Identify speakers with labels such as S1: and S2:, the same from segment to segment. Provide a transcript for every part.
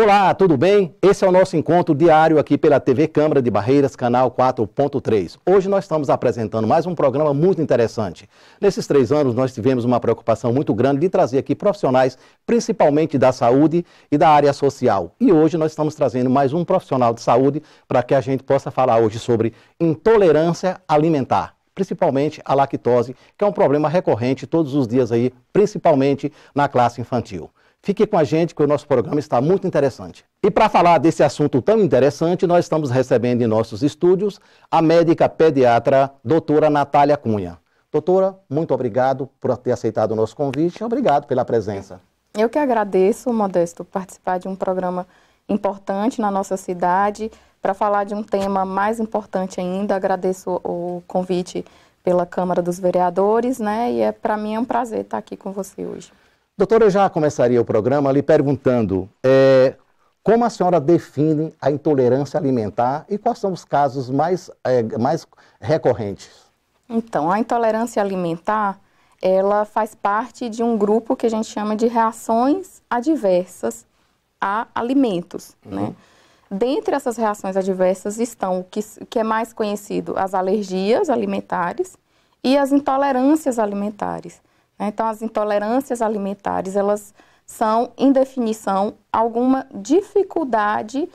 S1: Olá, tudo bem? Esse é o nosso encontro diário aqui pela TV Câmara de Barreiras, canal 4.3. Hoje nós estamos apresentando mais um programa muito interessante. Nesses três anos nós tivemos uma preocupação muito grande de trazer aqui profissionais, principalmente da saúde e da área social. E hoje nós estamos trazendo mais um profissional de saúde para que a gente possa falar hoje sobre intolerância alimentar principalmente a lactose, que é um problema recorrente todos os dias aí, principalmente na classe infantil. Fique com a gente que o nosso programa está muito interessante. E para falar desse assunto tão interessante, nós estamos recebendo em nossos estúdios a médica pediatra doutora Natália Cunha. Doutora, muito obrigado por ter aceitado o nosso convite e obrigado pela presença.
S2: Eu que agradeço, Modesto, participar de um programa importante na nossa cidade para falar de um tema mais importante ainda. Agradeço o convite pela Câmara dos Vereadores, né? E é para mim é um prazer estar aqui com você hoje.
S1: Doutora, eu já começaria o programa lhe perguntando é, como a senhora define a intolerância alimentar e quais são os casos mais, é, mais recorrentes?
S2: Então, a intolerância alimentar, ela faz parte de um grupo que a gente chama de reações adversas a alimentos, uhum. né? Dentre essas reações adversas estão o que, que é mais conhecido, as alergias alimentares e as intolerâncias alimentares. Né? Então, as intolerâncias alimentares, elas são, em definição, alguma dificuldade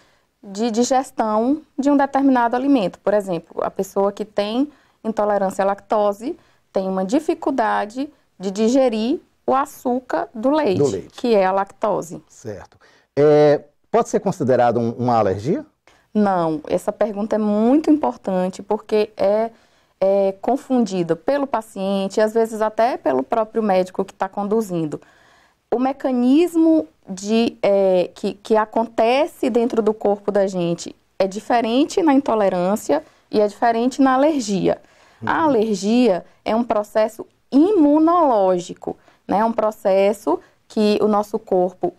S2: de digestão de um determinado alimento. Por exemplo, a pessoa que tem intolerância à lactose tem uma dificuldade de digerir o açúcar do leite, do leite. que é a lactose.
S1: Certo. É, pode ser considerado um, uma alergia?
S2: Não, essa pergunta é muito importante porque é é, confundida pelo paciente, às vezes até pelo próprio médico que está conduzindo. O mecanismo de, é, que, que acontece dentro do corpo da gente é diferente na intolerância e é diferente na alergia. A uhum. alergia é um processo imunológico, né? É um processo que o nosso corpo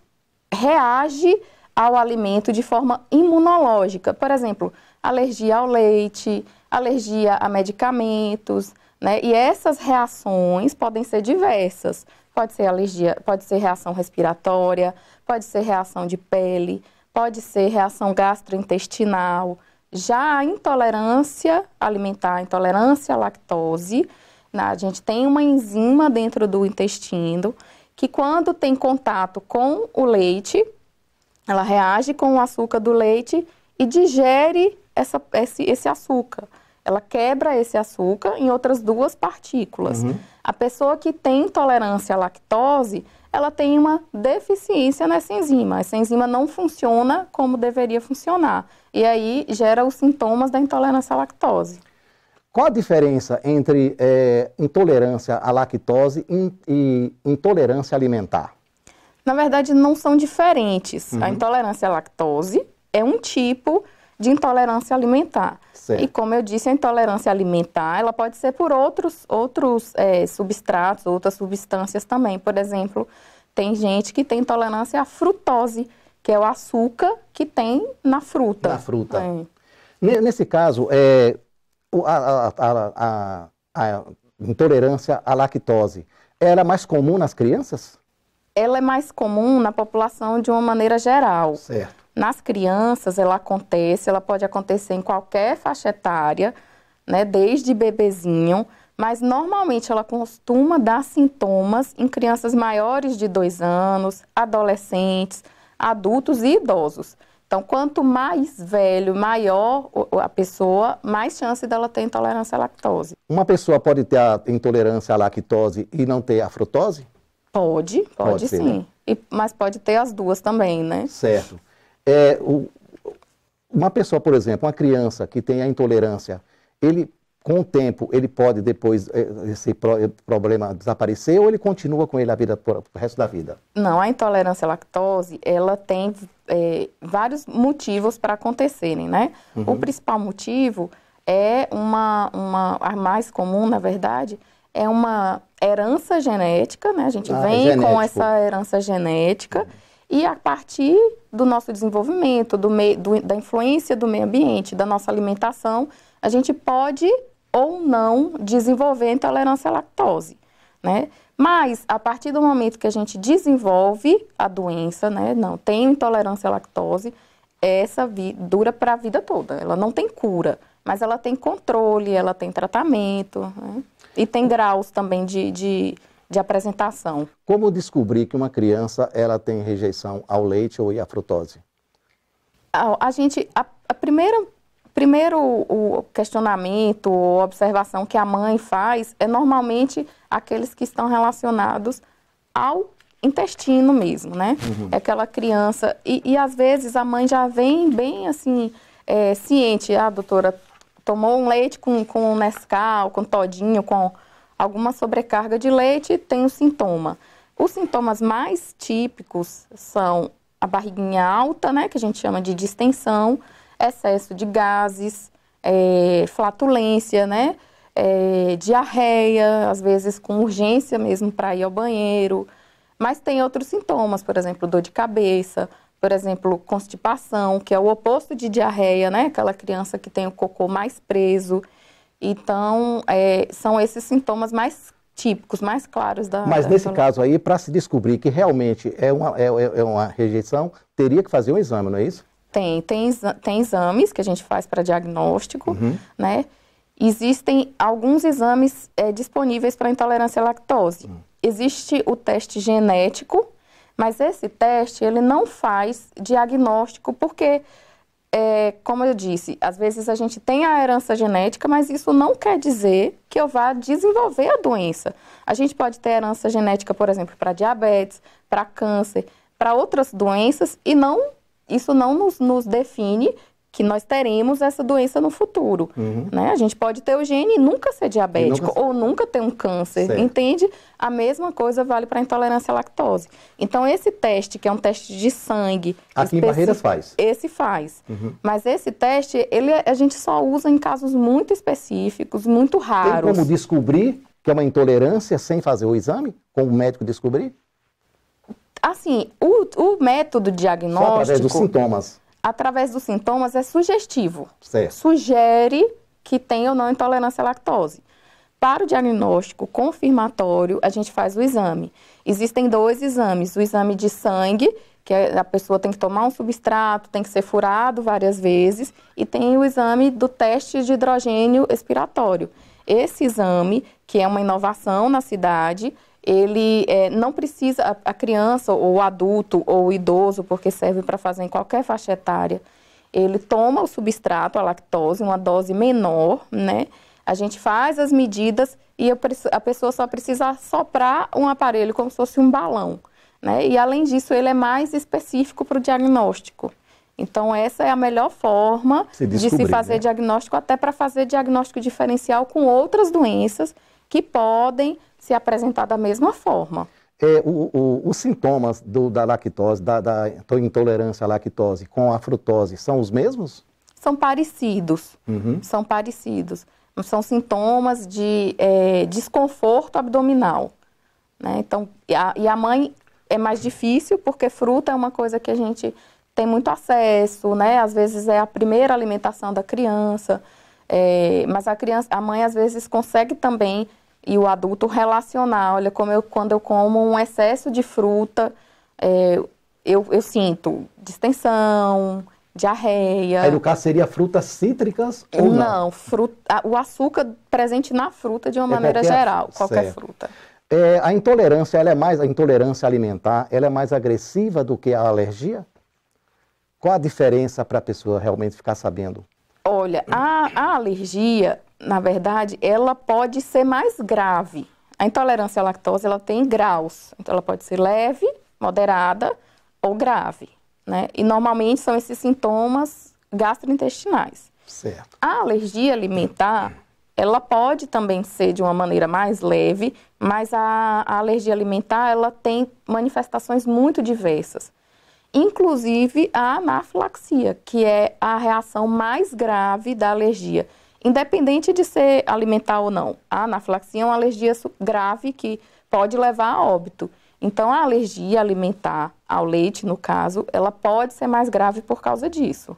S2: reage ao alimento de forma imunológica. Por exemplo, alergia ao leite, alergia a medicamentos, né? E essas reações podem ser diversas. Pode ser alergia, pode ser reação respiratória, pode ser reação de pele, pode ser reação gastrointestinal. Já a intolerância alimentar, a intolerância à lactose, né? a gente tem uma enzima dentro do intestino que quando tem contato com o leite, ela reage com o açúcar do leite e digere essa, esse, esse açúcar ela quebra esse açúcar em outras duas partículas. Uhum. A pessoa que tem intolerância à lactose, ela tem uma deficiência nessa enzima. Essa enzima não funciona como deveria funcionar. E aí gera os sintomas da intolerância à lactose.
S1: Qual a diferença entre é, intolerância à lactose e intolerância alimentar?
S2: Na verdade, não são diferentes. Uhum. A intolerância à lactose é um tipo de intolerância alimentar. Certo. E como eu disse, a intolerância alimentar ela pode ser por outros, outros é, substratos, outras substâncias também. Por exemplo, tem gente que tem intolerância à frutose, que é o açúcar que tem na fruta. Na fruta. É.
S1: Nesse caso, é, a, a, a, a intolerância à lactose era é mais comum nas crianças?
S2: Ela é mais comum na população de uma maneira geral. Certo nas crianças, ela acontece, ela pode acontecer em qualquer faixa etária, né, desde bebezinho, mas normalmente ela costuma dar sintomas em crianças maiores de dois anos, adolescentes, adultos e idosos. Então, quanto mais velho, maior a pessoa, mais chance dela ter intolerância à lactose.
S1: Uma pessoa pode ter a intolerância à lactose e não ter a frutose? Pode, pode, pode sim. Ser, né?
S2: e, mas pode ter as duas também, né? Certo.
S1: É, o, uma pessoa, por exemplo, uma criança que tem a intolerância, ele com o tempo ele pode depois é, esse é, problema desaparecer ou ele continua com ele a vida o resto da vida?
S2: Não, a intolerância à lactose ela tem é, vários motivos para acontecerem, né? Uhum. O principal motivo é uma, uma a mais comum, na verdade, é uma herança genética, né? A gente ah, é vem com essa herança genética. Uhum e a partir do nosso desenvolvimento, do do, da influência do meio ambiente, da nossa alimentação, a gente pode ou não desenvolver intolerância à lactose, né? Mas a partir do momento que a gente desenvolve a doença, né? Não tem intolerância à lactose, essa dura para a vida toda. Ela não tem cura, mas ela tem controle, ela tem tratamento, né? E tem graus também de, de de apresentação.
S1: Como descobrir que uma criança ela tem rejeição ao leite ou à frutose?
S2: A, gente, a, a primeira primeiro o questionamento ou observação que a mãe faz é normalmente aqueles que estão relacionados ao intestino mesmo, né? Uhum. É aquela criança. E, e, às vezes a mãe já vem bem assim, é, ciente. Ah, doutora, tomou um leite com, com Nescau, com todinho, com alguma sobrecarga de leite, tem um sintoma. Os sintomas mais típicos são a barriguinha alta, né, que a gente chama de distensão, excesso de gases, é, flatulência, né, é, diarreia, às vezes com urgência mesmo para ir ao banheiro. Mas tem outros sintomas, por exemplo, dor de cabeça, por exemplo, constipação, que é o oposto de diarreia, né? Aquela criança que tem o cocô mais preso. Então, é, são esses sintomas mais típicos, mais claros da. Mas da nesse caso
S1: aí, para se descobrir que realmente é uma, é, é, é, uma rejeição, teria que fazer um exame, não é isso?
S2: Tem, tem, tem exames que a gente faz para diagnóstico, uhum. né? Existem alguns exames é, disponíveis para intolerância à lactose. Uhum. Existe o teste genético, mas esse teste ele não faz diagnóstico porque é, como eu disse, às vezes a gente tem a herança genética, mas isso não quer dizer que eu vá desenvolver a doença. A gente pode ter herança genética, por exemplo, para diabetes, para câncer, para outras doenças, e não isso não nos, nos define que nós teremos essa doença no futuro. Uhum. Né? A gente pode ter o gene e nunca ser diabético nunca... ou nunca ter um câncer, certo. entende? A mesma coisa vale para intolerância à lactose. Então, esse teste, que é um teste de sangue... Aqui em Barreiras faz? Esse faz. Uhum. Mas esse teste, ele, a gente só usa em casos muito específicos, muito raros. Tem como
S1: descobrir que é uma intolerância sem fazer o exame? Com o médico descobrir?
S2: Assim, o, o método diagnóstico... Só através dos
S1: sintomas
S2: através dos sintomas, é sugestivo. Certo. Sugere que tem ou não intolerância à lactose. Para o diagnóstico confirmatório, a gente faz o exame. Existem dois exames: o exame de sangue, que é, a pessoa tem que tomar um substrato, tem que ser furado várias vezes, e tem o exame do teste de hidrogênio expiratório. Esse exame, que é uma inovação na cidade, ele é, não precisa, a, a, criança ou o adulto ou o idoso, porque serve para fazer em qualquer faixa etária, ele toma o substrato, a lactose, uma dose menor, né? A gente faz as medidas e a, a pessoa só precisa soprar um aparelho como se fosse um balão, né? E além disso, ele é mais específico para o diagnóstico. Então, essa é a melhor forma se de se fazer né? diagnóstico, até para fazer diagnóstico diferencial com outras doenças que podem se apresentar da mesma forma.
S1: É, o, o, os sintomas do, da lactose, da, da, intolerância à lactose com a frutose são os mesmos?
S2: São parecidos. Uhum. São parecidos. São sintomas de é, desconforto abdominal. Né? Então, e a, e a mãe é mais difícil porque fruta é uma coisa que a gente tem muito acesso, né? Às vezes é a primeira alimentação da criança, é, mas a criança, a mãe às vezes consegue também e o adulto relacionar. Olha, como eu, quando eu como um excesso de fruta, é, eu, eu sinto distensão, diarreia. no
S1: caso seria frutas cítricas ou não? Não,
S2: fruta, o açúcar presente na fruta de uma é maneira geral, qualquer certo. fruta.
S1: É, a intolerância, ela é mais a intolerância alimentar, ela é mais agressiva do que a alergia? Qual a diferença para a pessoa realmente ficar sabendo?
S2: Olha, a, a alergia, na verdade, ela pode ser mais grave. A intolerância à lactose ela tem graus, então ela pode ser leve, moderada ou grave, né? E normalmente são esses sintomas gastrointestinais. Certo. A alergia alimentar, ela pode também ser de uma maneira mais leve, mas a, a alergia alimentar ela tem manifestações muito diversas inclusive a anafilaxia, que é a reação mais grave da alergia independente de ser alimentar ou não. A anafilaxia é uma alergia grave que pode levar a óbito. Então, a alergia alimentar ao leite, no caso, ela pode ser mais grave por causa disso.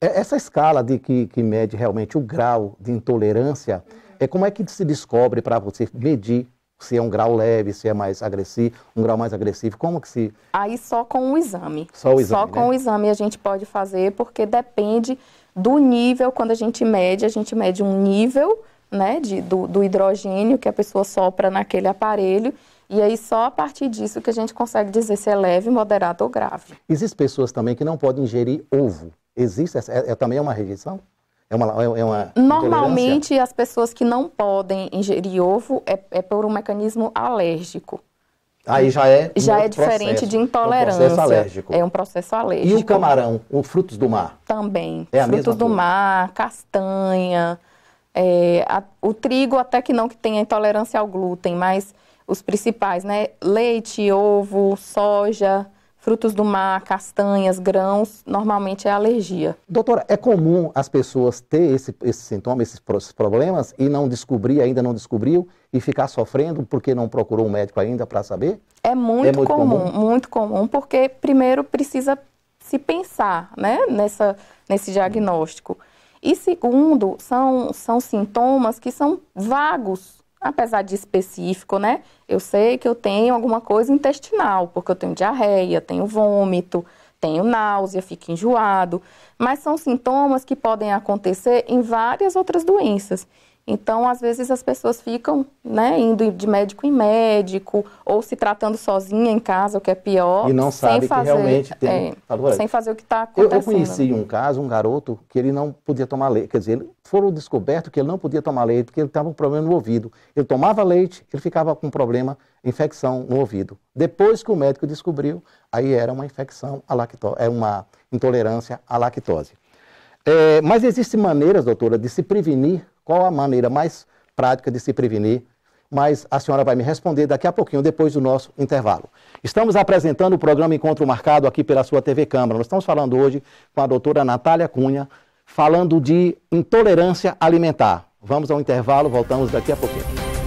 S1: É, essa escala de que, que mede realmente o grau de intolerância, é como é que se descobre para você medir se é um grau leve, se é mais agressivo, um grau mais agressivo, como que se...
S2: Aí só com o exame. Só o exame, Só com né? o exame a gente pode fazer, porque depende do nível, quando a gente mede, a gente mede um nível, né, de, do, do hidrogênio que a pessoa sopra naquele aparelho, e aí só a partir disso que a gente consegue dizer se é leve, moderado ou grave.
S1: Existem pessoas também que não podem ingerir ovo. Existe, é, é também é uma rejeição? É uma, é, é uma Normalmente,
S2: as pessoas que não podem ingerir ovo é, é por um mecanismo alérgico.
S1: Aí já é já é processo, diferente de intolerância. É um processo alérgico. É
S2: um processo alérgico. E o camarão,
S1: os frutos do mar?
S2: Também. É frutos do coisa. mar, castanha, é, a, o trigo até que não que tenha intolerância ao glúten, mas os principais, né? Leite, ovo, soja, frutos do mar, castanhas, grãos, normalmente é alergia.
S1: Doutora, é comum as pessoas ter esse, esse sintoma, esses problemas e não descobrir, ainda não descobriu, e ficar sofrendo porque não procurou um médico ainda para saber?
S2: É muito, é muito comum, comum, muito comum, porque primeiro precisa se pensar né, nessa, nesse diagnóstico. E segundo, são, são sintomas que são vagos apesar de específico, né? Eu sei que eu tenho alguma coisa intestinal, porque eu tenho diarreia, tenho vômito, tenho náusea, fico enjoado, mas são sintomas que podem acontecer em várias outras doenças. Então, às vezes as pessoas ficam, né, indo de médico em médico ou se tratando sozinha em casa, o que é pior. E não sabe fazer, que realmente tem. É, sem fazer o que está acontecendo. Eu, eu conheci
S1: um caso, um garoto que ele não podia tomar leite, quer dizer, ele, foram descoberto que ele não podia tomar leite porque ele estava com um problema no ouvido. Ele tomava leite, ele ficava com problema, infecção no ouvido. Depois que o médico descobriu, aí era uma infecção à lactose, é uma intolerância à lactose. É, mas existem maneiras, doutora, de se prevenir qual a maneira mais prática de se prevenir? Mas a senhora vai me responder daqui a pouquinho, depois do nosso intervalo. Estamos apresentando o programa Encontro Marcado aqui pela sua TV Câmara. Nós estamos falando hoje com a doutora Natália Cunha, falando de intolerância alimentar. Vamos ao intervalo, voltamos daqui a pouquinho.